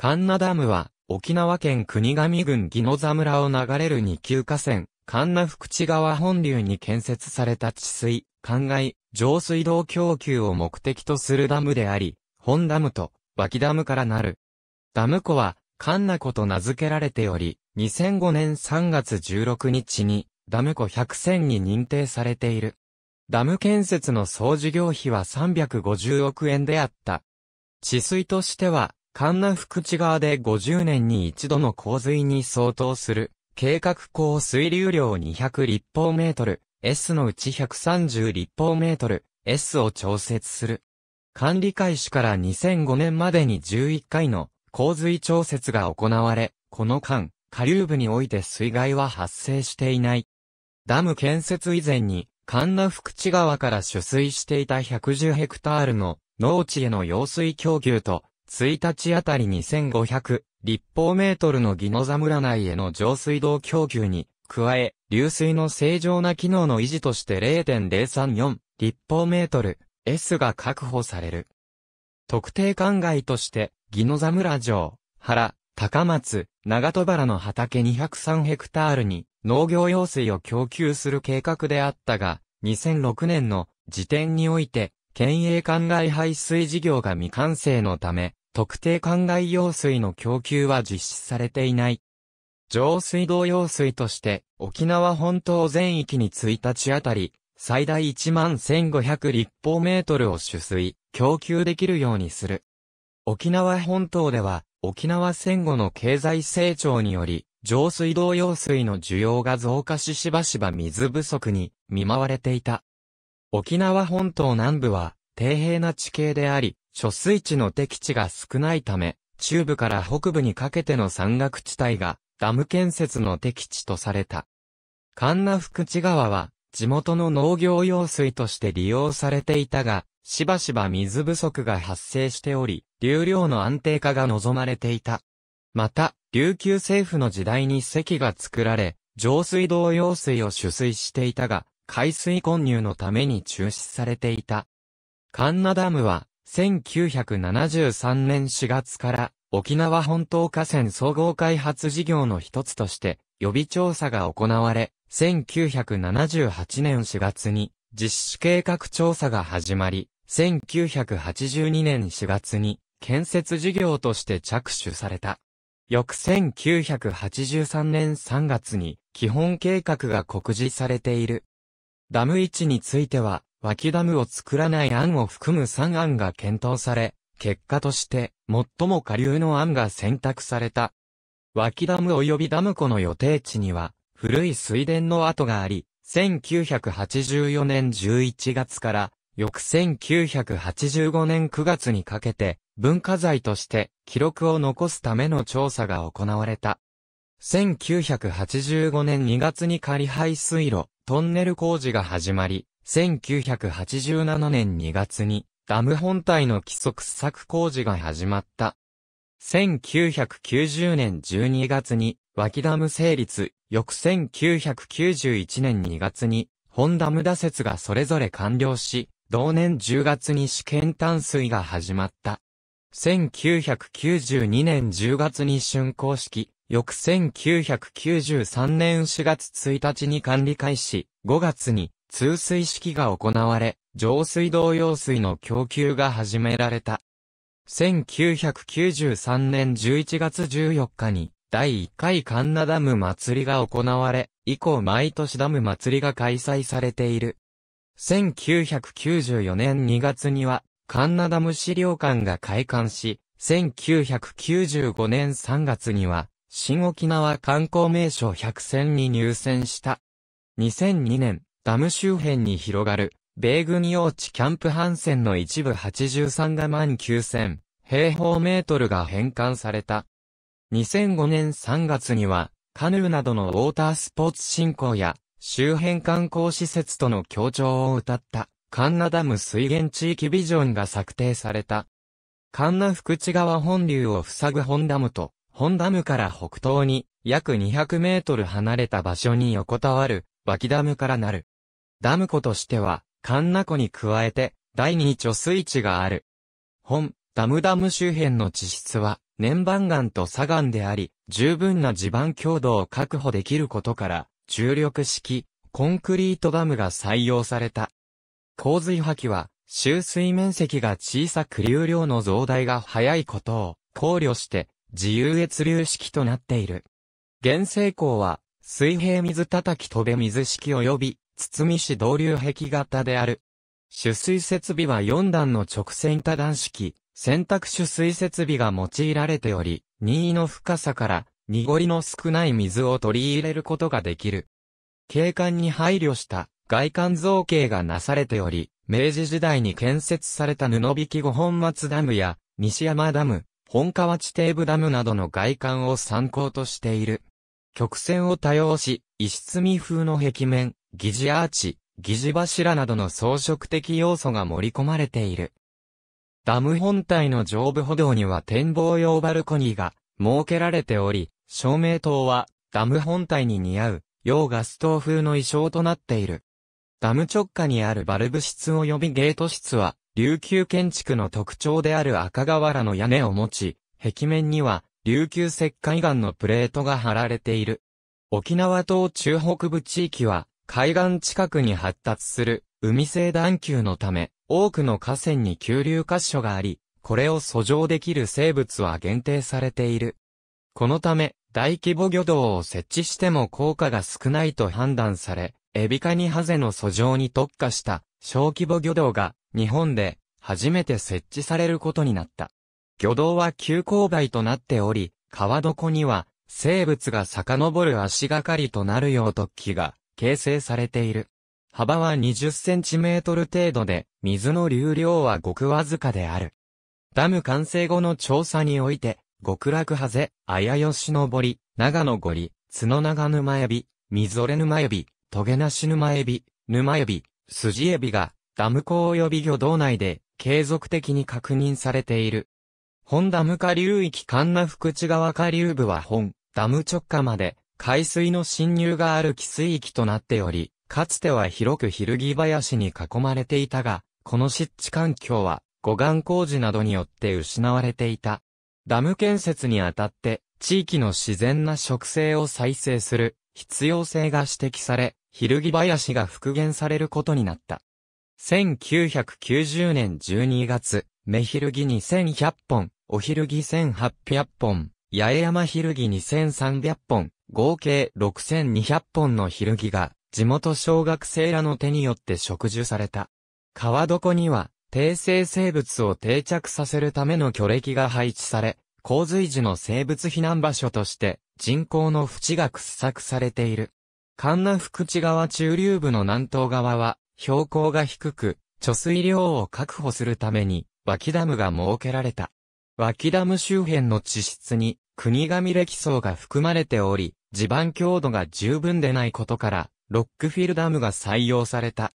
カンナダムは、沖縄県国神郡宜野座村を流れる二級河川、カンナ福地川本流に建設された治水、灌漑、上水道供給を目的とするダムであり、本ダムと脇ダムからなる。ダム湖は、カンナ湖と名付けられており、2005年3月16日に、ダム湖100選に認定されている。ダム建設の総事業費は350億円であった。治水としては、神奈福地側で50年に一度の洪水に相当する、計画降水流量200立方メートル、S のうち130立方メートル、S を調節する。管理開始から2005年までに11回の洪水調節が行われ、この間、下流部において水害は発生していない。ダム建設以前に、神奈福地川から取水していた110ヘクタールの農地への用水供給と、1日あたりに5 0 0立方メートルのギノザ村内への上水道供給に、加え、流水の正常な機能の維持として0.034立方メートル S が確保される。特定灌漑として、ギノザ村城、原、高松、長戸原の畑203ヘクタールに農業用水を供給する計画であったが、2006年の時点において、県営灌漑排水事業が未完成のため、特定灌漑用水の供給は実施されていない。上水道用水として沖縄本島全域に1日あたり最大1万1500立方メートルを取水、供給できるようにする。沖縄本島では沖縄戦後の経済成長により上水道用水の需要が増加ししばしば水不足に見舞われていた。沖縄本島南部は底平な地形であり、貯水池の適地が少ないため、中部から北部にかけての山岳地帯がダム建設の適地とされた。神奈福地川は地元の農業用水として利用されていたが、しばしば水不足が発生しており、流量の安定化が望まれていた。また、琉球政府の時代に石が作られ、上水道用水を取水していたが、海水混入のために中止されていた。カンナダムは、1973年4月から沖縄本島河川総合開発事業の一つとして予備調査が行われ、1978年4月に実施計画調査が始まり、1982年4月に建設事業として着手された。翌1983年3月に基本計画が告示されている。ダム置については、脇ダムを作らない案を含む3案が検討され、結果として、最も下流の案が選択された。脇ダム及びダム湖の予定地には、古い水田の跡があり、1984年11月から、翌1985年9月にかけて、文化財として記録を残すための調査が行われた。1985年2月に仮排水路、トンネル工事が始まり、1987年2月にダム本体の基礎掘削工事が始まった。1990年12月に脇ダム成立、翌1991年2月に本ダム打設がそれぞれ完了し、同年10月に試験淡水が始まった。1992年10月に竣工式、翌1993年4月1日に管理開始、5月に通水式が行われ、上水道用水の供給が始められた。1993年11月14日に、第1回カンナダム祭りが行われ、以降毎年ダム祭りが開催されている。1994年2月には、カンナダム資料館が開館し、1995年3月には、新沖縄観光名所100選に入選した。2002年、ダム周辺に広がる、米軍用地キャンプハンセンの一部83が万9000平方メートルが返還された。2005年3月には、カヌーなどのウォータースポーツ振興や、周辺観光施設との協調を謳った、カンナダム水源地域ビジョンが策定された。カンナ福地川本流を塞ぐ本ダムと、本ダムから北東に約200メートル離れた場所に横たわる、脇ダムからなる。ダム湖としては、カンナ湖に加えて、第二貯水池がある。本、ダムダム周辺の地質は、年番岩と砂岩であり、十分な地盤強度を確保できることから、重力式、コンクリートダムが採用された。洪水波棄は、周水面積が小さく流量の増大が早いことを考慮して、自由越流式となっている。原成港は、水平水叩き飛べ水式及び堤市導流壁型である。取水設備は4段の直線多段式、選択取水設備が用いられており、任意の深さから濁りの少ない水を取り入れることができる。景観に配慮した外観造形がなされており、明治時代に建設された布引五本松ダムや西山ダム、本川地底部ダムなどの外観を参考としている。曲線を多用し、石積み風の壁面、疑似アーチ、疑似柱などの装飾的要素が盛り込まれている。ダム本体の上部歩道には展望用バルコニーが設けられており、照明塔はダム本体に似合う、洋ガス灯風の衣装となっている。ダム直下にあるバルブ室及びゲート室は、琉球建築の特徴である赤瓦の屋根を持ち、壁面には琉球石灰岩のプレートが貼られている。沖縄島中北部地域は、海岸近くに発達する海性断球のため、多くの河川に急流箇所があり、これを遡上できる生物は限定されている。このため、大規模魚道を設置しても効果が少ないと判断され、エビカニハゼの遡上に特化した小規模魚道が日本で初めて設置されることになった。魚道は急勾配となっており、川床には生物が遡る足がかりとなるよう突起が形成されている。幅は20センチメートル程度で、水の流量はごくわずかである。ダム完成後の調査において、極楽ハゼ、綾吉ぼり、長野ゴリ、角長沼エビ、みぞれ沼エビ、トゲなし沼エビ、沼エビ、スジエビが、ダム港及び漁道内で、継続的に確認されている。本ダム下流域ンナ福地川下流部は本、ダム直下まで、海水の侵入がある汽水域となっており、かつては広くヒルギ林に囲まれていたが、この湿地環境は、護岸工事などによって失われていた。ダム建設にあたって、地域の自然な植生を再生する必要性が指摘され、ヒルギ林が復元されることになった。1990年12月、メヒルギ2100本、オヒルギ1800本、八重山ヒルギ2300本、合計6200本のヒルギが、地元小学生らの手によって植樹された。川床には、低生生物を定着させるための巨歴が配置され、洪水時の生物避難場所として、人工の淵が掘削されている。神奈福地川中流部の南東側は、標高が低く、貯水量を確保するために、脇ダムが設けられた。脇ダム周辺の地質に、国神歴層が含まれており、地盤強度が十分でないことから、ロックフィルダムが採用された。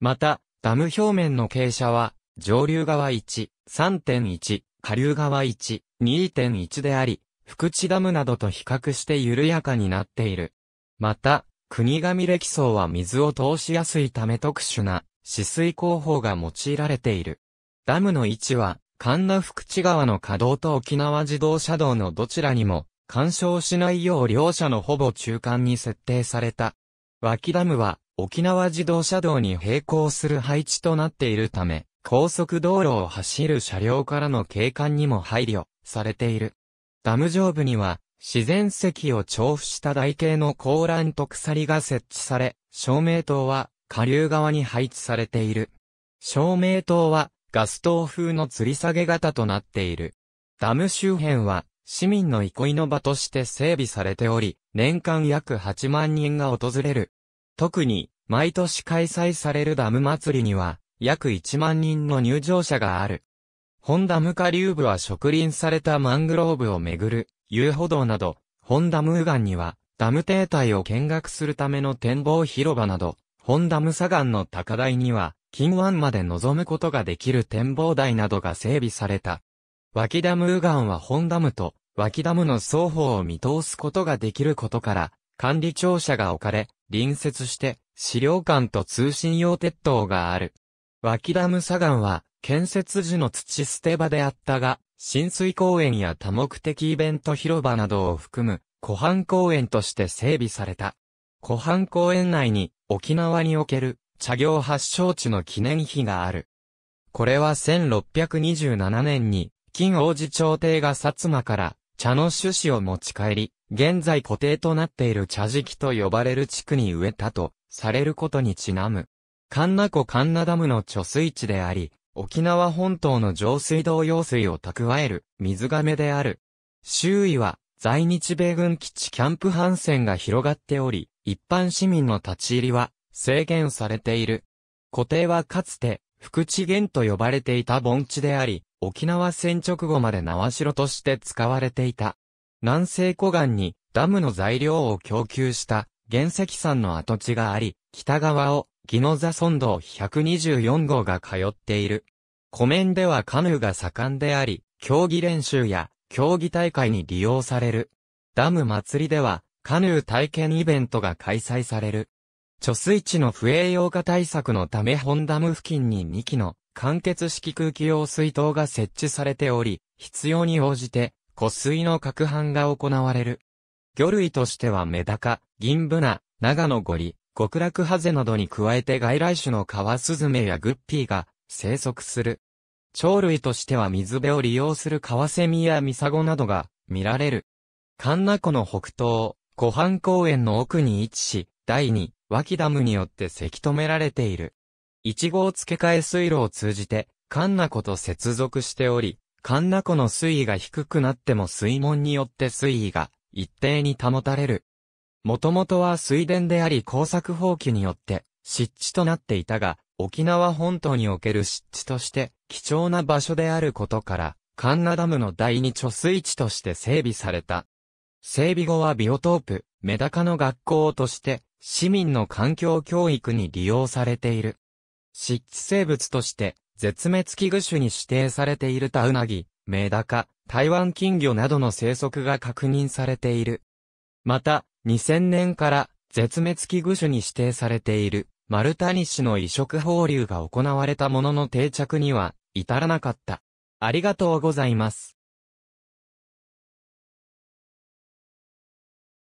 また、ダム表面の傾斜は、上流側1、3.1、下流側1、2.1であり、福地ダムなどと比較して緩やかになっている。また、国神歴層は水を通しやすいため特殊な、止水工法が用いられている。ダムの位置は、神奈福地川の稼働と沖縄自動車道のどちらにも干渉しないよう両者のほぼ中間に設定された。脇ダムは沖縄自動車道に並行する配置となっているため、高速道路を走る車両からの景観にも配慮されている。ダム上部には自然石を調布した台形の高欄と鎖が設置され、照明灯は下流側に配置されている。照明灯はガス灯風の吊り下げ型となっている。ダム周辺は市民の憩いの場として整備されており、年間約8万人が訪れる。特に、毎年開催されるダム祭りには、約1万人の入場者がある。本ダム下流部は植林されたマングローブをめぐる、遊歩道など、本ダム右岸には、ダム停滞を見学するための展望広場など、本ダム左岸の高台には、金湾まで望むことができる展望台などが整備された。脇ダム右岸は本ダムと脇ダムの双方を見通すことができることから、管理庁舎が置かれ、隣接して、資料館と通信用鉄塔がある。脇ダム砂岩は、建設時の土捨て場であったが、浸水公園や多目的イベント広場などを含む、湖畔公園として整備された。湖畔公園内に、沖縄における、茶業発祥地の記念碑がある。これは1627年に、金王子朝廷が薩摩から茶の種子を持ち帰り、現在固定となっている茶敷と呼ばれる地区に植えたと、されることにちなむ。カンナ湖カンナダムの貯水池であり、沖縄本島の上水道用水を蓄える水亀である。周囲は在日米軍基地キャンプハンセンが広がっており、一般市民の立ち入りは制限されている。固定はかつて福地源と呼ばれていた盆地であり、沖縄戦直後まで縄城として使われていた。南西湖岸にダムの材料を供給した原石山の跡地があり、北側をギノザ村道124号が通っている。湖面ではカヌーが盛んであり、競技練習や競技大会に利用される。ダム祭りではカヌー体験イベントが開催される。貯水池の不栄養化対策のため本ダム付近に2機の完結式空気用水筒が設置されており、必要に応じて、湖水の攪拌が行われる。魚類としてはメダカ、銀ブナ、長野ゴリ、極楽ハゼなどに加えて外来種のカワスズメやグッピーが生息する。鳥類としては水辺を利用するカワセミやミサゴなどが見られる。カンナ湖の北東、湖畔公園の奥に位置し、第二、脇ダムによってせき止められている。1号付け替え水路を通じて、カンナ湖と接続しており、カンナ湖の水位が低くなっても水門によって水位が一定に保たれる。もともとは水田であり工作放棄によって湿地となっていたが、沖縄本島における湿地として貴重な場所であることから、カンナダムの第二貯水池として整備された。整備後はビオトープ、メダカの学校として市民の環境教育に利用されている。湿地生物として、絶滅危惧種に指定されているタウナギ、メダカ、台湾金魚などの生息が確認されている。また、2000年から絶滅危惧種に指定されている、丸谷シの移植放流が行われたものの定着には至らなかった。ありがとうございます。